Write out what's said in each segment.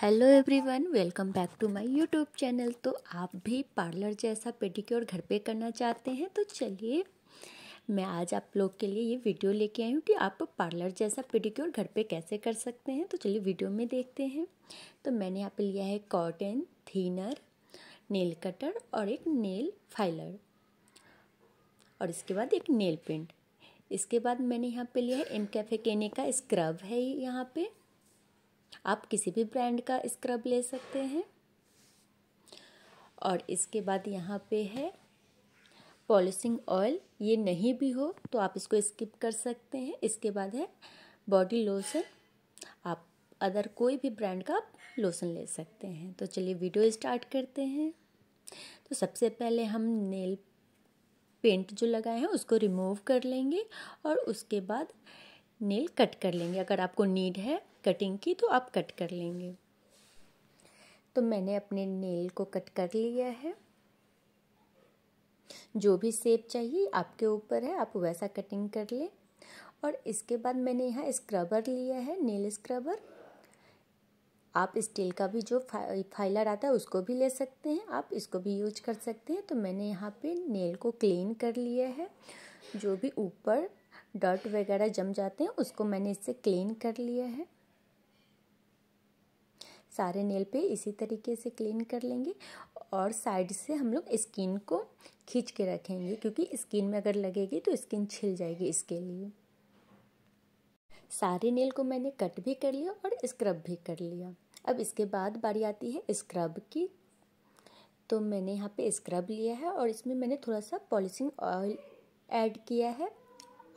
hello everyone welcome back to my YouTube channel तो आप भी पार्लर जैसा पेडिक्योर घर पे करना चाहते हैं तो चलिए मैं आज आप लोग के लिए ये वीडियो लेके आई हूँ कि आप पार्लर जैसा पेडिक्योर घर पे कैसे कर सकते हैं तो चलिए वीडियो में देखते हैं तो मैंने यहाँ पे लिया है कॉटन थीनर नेल कटर और एक नेल फाइलर और इसके बाद एक नेल पेंट इसके बाद मैंने यहाँ पर लिया है एम कैफे केने का स्क्रब है यहाँ पर आप किसी भी ब्रांड का स्क्रब ले सकते हैं और इसके बाद यहाँ पे है पॉलिशिंग ऑयल ये नहीं भी हो तो आप इसको स्किप कर सकते हैं इसके बाद है बॉडी लोशन आप अदर कोई भी ब्रांड का आप लोशन ले सकते हैं तो चलिए वीडियो स्टार्ट करते हैं तो सबसे पहले हम नेल पेंट जो लगाए हैं उसको रिमूव कर लेंगे और उसके बाद नेल कट कर लेंगे अगर आपको नीड है कटिंग की तो आप कट कर लेंगे तो मैंने अपने नेल को कट कर लिया है जो भी सेप चाहिए आपके ऊपर है आप वैसा कटिंग कर लें और इसके बाद मैंने यहाँ स्क्रबर लिया है नेल स्क्रबर आप स्टील का भी जो फा फाइलर आता है उसको भी ले सकते हैं आप इसको भी यूज कर सकते हैं तो मैंने यहाँ पे नेल को क्लीन कर लिया है जो भी ऊपर डर्ट वगैरह जम जाते हैं उसको मैंने इससे क्लीन कर लिया है सारे नेल पे इसी तरीके से क्लीन कर लेंगे और साइड से हम लोग स्किन को खींच के रखेंगे क्योंकि स्किन में अगर लगेगी तो स्किन छिल जाएगी इसके लिए सारे नेल को मैंने कट भी कर लिया और स्क्रब भी कर लिया अब इसके बाद बारी आती है स्क्रब की तो मैंने यहाँ पे स्क्रब लिया है और इसमें मैंने थोड़ा सा पॉलिशिंग ऑयल ऐड किया है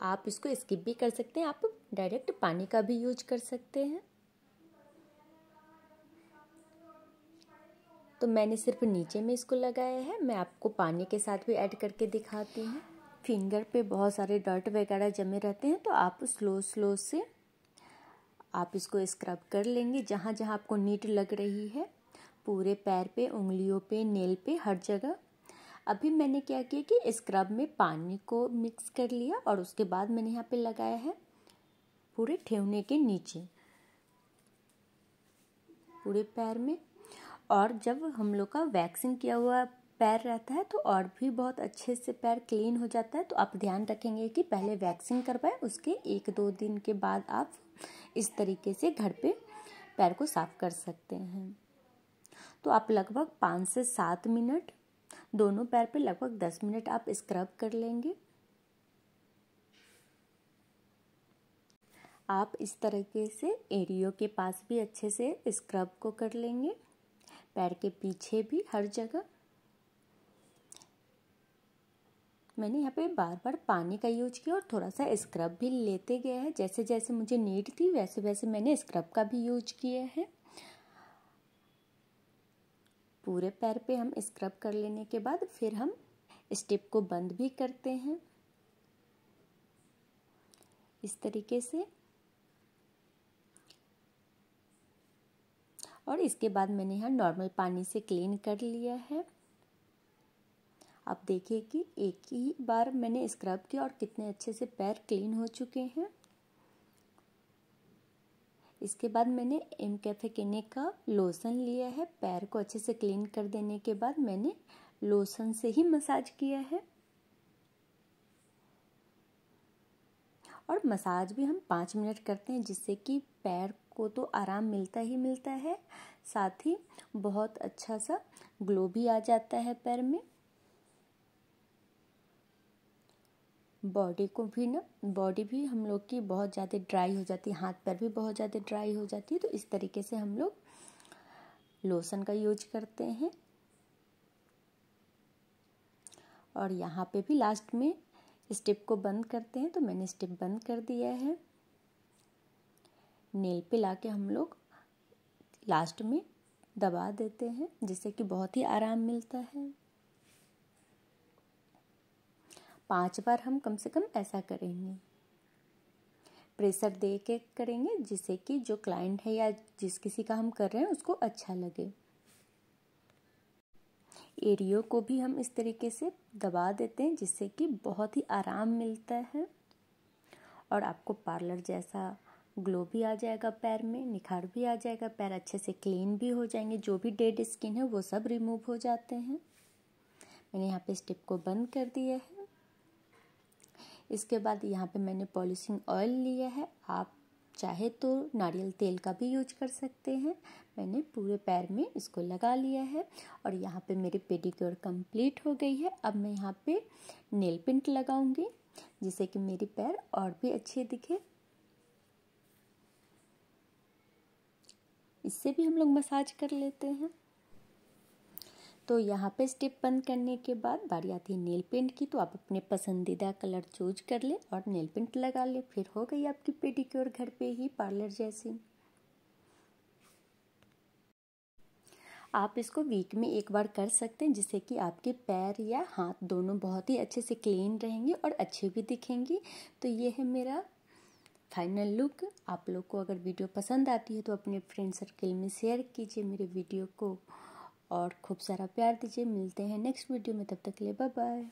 आप इसको स्किप भी कर सकते हैं आप डायरेक्ट पानी का भी यूज कर सकते हैं तो मैंने सिर्फ नीचे में इसको लगाया है मैं आपको पानी के साथ भी ऐड करके दिखाती हूँ फिंगर पे बहुत सारे डर्ट वगैरह जमे रहते हैं तो आप स्लो स्लो से आप इसको स्क्रब कर लेंगे जहाँ जहाँ आपको नीट लग रही है पूरे पैर पे उंगलियों पे नेल पे हर जगह अभी मैंने क्या किया कि स्क्रब में पानी को मिक्स कर लिया और उसके बाद मैंने यहाँ पे लगाया है पूरे ठेवने के नीचे पूरे पैर में और जब हम लोग का वैक्सिंग किया हुआ पैर रहता है तो और भी बहुत अच्छे से पैर क्लीन हो जाता है तो आप ध्यान रखेंगे कि पहले वैक्सिंग करवाएं उसके एक दो दिन के बाद आप इस तरीके से घर पे पैर को साफ कर सकते हैं तो आप लगभग पाँच से सात मिनट दोनों पैर पे लगभग दस मिनट आप स्क्रब कर लेंगे आप इस तरीके से एरियो के पास भी अच्छे से स्क्रब को कर लेंगे पैर के पीछे भी हर जगह मैंने यहाँ पे बार बार पानी का यूज किया और थोड़ा सा स्क्रब भी लेते गए हैं जैसे जैसे मुझे नीड थी वैसे वैसे मैंने स्क्रब का भी यूज किया है पूरे पैर पे हम स्क्रब कर लेने के बाद फिर हम स्टेप को बंद भी करते हैं इस तरीके से और इसके बाद मैंने यहाँ नॉर्मल पानी से क्लीन कर लिया है आप देखिए कि एक ही बार मैंने स्क्रब किया और कितने अच्छे से पैर क्लीन हो चुके हैं इसके बाद मैंने एम कैफ़े केने का लोसन लिया है पैर को अच्छे से क्लीन कर देने के बाद मैंने लोसन से ही मसाज किया है और मसाज भी हम पाँच मिनट करते हैं जिससे कि पैर को तो आराम मिलता ही मिलता है साथ ही बहुत अच्छा सा ग्लो भी आ जाता है पैर में बॉडी को भी ना बॉडी भी हम लोग की बहुत ज़्यादा ड्राई हो जाती है हाथ पर भी बहुत ज़्यादा ड्राई हो जाती है तो इस तरीके से हम लोग लोशन का यूज करते हैं और यहाँ पे भी लास्ट में स्टिप को बंद करते हैं तो मैंने स्टिप बंद कर दिया है नेल पे ला के हम लोग लास्ट में दबा देते हैं जिससे कि बहुत ही आराम मिलता है पांच बार हम कम से कम ऐसा करेंगे प्रेशर दे के करेंगे जिससे कि जो क्लाइंट है या जिस किसी का हम कर रहे हैं उसको अच्छा लगे एरियो को भी हम इस तरीके से दबा देते हैं जिससे कि बहुत ही आराम मिलता है और आपको पार्लर जैसा ग्लो भी आ जाएगा पैर में निखार भी आ जाएगा पैर अच्छे से क्लीन भी हो जाएंगे जो भी डेड स्किन है वो सब रिमूव हो जाते हैं मैंने यहाँ पे स्टिप को बंद कर दिया है इसके बाद यहाँ पे मैंने पॉलिशिंग ऑयल लिया है आप चाहे तो नारियल तेल का भी यूज कर सकते हैं मैंने पूरे पैर में इसको लगा लिया है और यहाँ पे मेरी पेडिक्योर कंप्लीट हो गई है अब मैं यहाँ पे नेल पेंट लगाऊंगी जिससे कि मेरी पैर और भी अच्छे दिखे इससे भी हम लोग मसाज कर लेते हैं तो यहाँ पे स्टेप बंद करने के बाद बारी आती है नेल पेंट की तो आप अपने पसंदीदा कलर चूज कर लें और नेल पेंट लगा लें फिर हो गई आपकी पेडिक्योर घर पे ही पार्लर जैसी आप इसको वीक में एक बार कर सकते हैं जिससे कि आपके पैर या हाथ दोनों बहुत ही अच्छे से क्लीन रहेंगे और अच्छे भी दिखेंगे तो ये है मेरा फाइनल लुक आप लोग को अगर वीडियो पसंद आती है तो अपने फ्रेंड सर्कल में शेयर कीजिए मेरे वीडियो को और खूब सारा प्यार दीजिए मिलते हैं नेक्स्ट वीडियो में तब तक के लिए बाय बाय